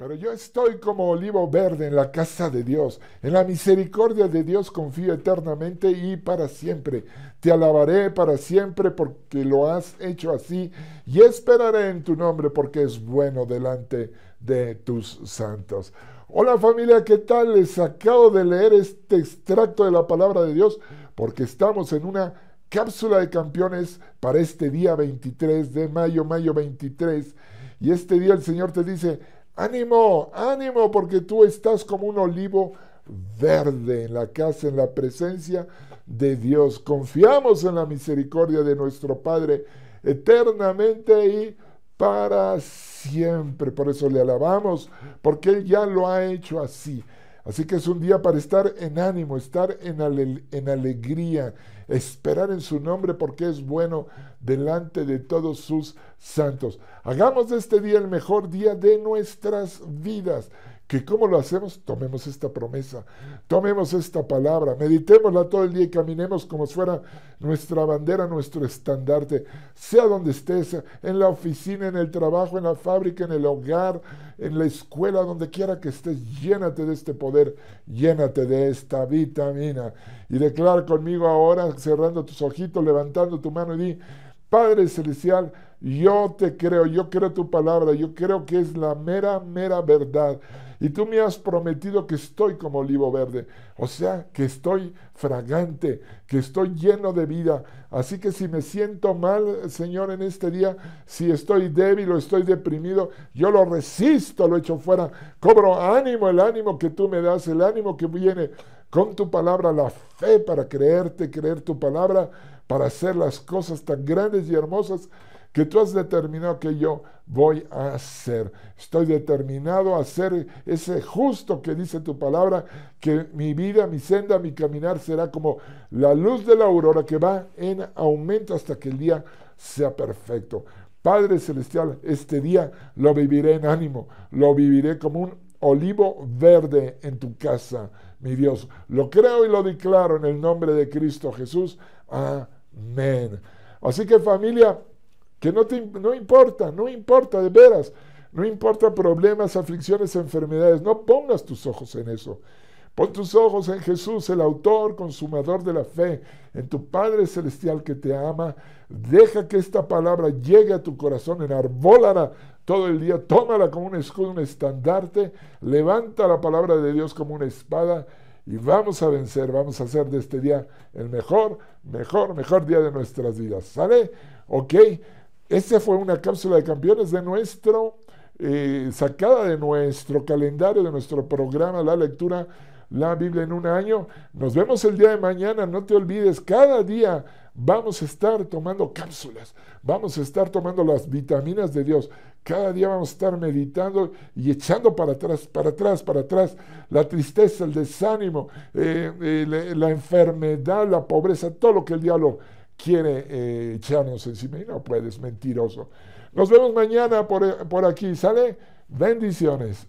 Pero yo estoy como olivo verde en la casa de Dios. En la misericordia de Dios confío eternamente y para siempre. Te alabaré para siempre porque lo has hecho así y esperaré en tu nombre porque es bueno delante de tus santos. Hola familia, ¿qué tal? Les acabo de leer este extracto de la palabra de Dios porque estamos en una cápsula de campeones para este día 23 de mayo, mayo 23. Y este día el Señor te dice, Ánimo, ánimo, porque tú estás como un olivo verde en la casa, en la presencia de Dios. Confiamos en la misericordia de nuestro Padre eternamente y para siempre. Por eso le alabamos, porque Él ya lo ha hecho así. Así que es un día para estar en ánimo, estar en, alegría, esperar en su nombre porque es bueno delante de todos sus santos. Hagamos de este día el mejor día de nuestras vidas que cómo lo hacemos, tomemos esta promesa, tomemos esta palabra, meditémosla todo el día y caminemos como fuera nuestra bandera, nuestro estandarte, sea donde estés, en la oficina, en el trabajo, en la fábrica, en el hogar, en la escuela, donde quiera que estés, llénate de este poder, llénate de esta vitamina. Y declara conmigo ahora, cerrando tus ojitos, levantando tu mano y di, Padre Celestial, yo te creo, yo creo tu palabra, yo creo que es la mera, mera verdad. Y tú me has prometido que estoy como olivo verde, o sea, que estoy fragante, que estoy lleno de vida. Así que si me siento mal, Señor, en este día, si estoy débil o estoy deprimido, yo lo resisto, lo echo fuera. Cobro ánimo, el ánimo que tú me das, el ánimo que viene con tu palabra, la fe para creerte, creer tu palabra para hacer las cosas tan grandes y hermosas que tú has determinado que yo voy a hacer. Estoy determinado a hacer ese justo que dice tu palabra, que mi vida, mi senda, mi caminar será como la luz de la aurora que va en aumento hasta que el día sea perfecto. Padre Celestial, este día lo viviré en ánimo, lo viviré como un olivo verde en tu casa, mi Dios. Lo creo y lo declaro en el nombre de Cristo Jesús. Amén. Amén. Así que familia, que no, te, no importa, no importa, de veras, no importa problemas, aflicciones, enfermedades, no pongas tus ojos en eso. Pon tus ojos en Jesús, el autor, consumador de la fe, en tu Padre Celestial que te ama. Deja que esta palabra llegue a tu corazón, enarbólala todo el día, tómala como un escudo, un estandarte, levanta la palabra de Dios como una espada y vamos a vencer, vamos a hacer de este día el mejor, mejor, mejor día de nuestras vidas. ¿Sale? Ok, esta fue una cápsula de campeones de nuestro, eh, sacada de nuestro calendario, de nuestro programa, la lectura la Biblia en un año. Nos vemos el día de mañana, no te olvides, cada día vamos a estar tomando cápsulas, vamos a estar tomando las vitaminas de Dios, cada día vamos a estar meditando y echando para atrás, para atrás, para atrás la tristeza, el desánimo, eh, eh, la, enfermedad, la pobreza, todo lo que el diablo quiere eh, echarnos encima. Y no puedes, mentiroso. Nos vemos mañana por, por aquí, ¿sale? Bendiciones.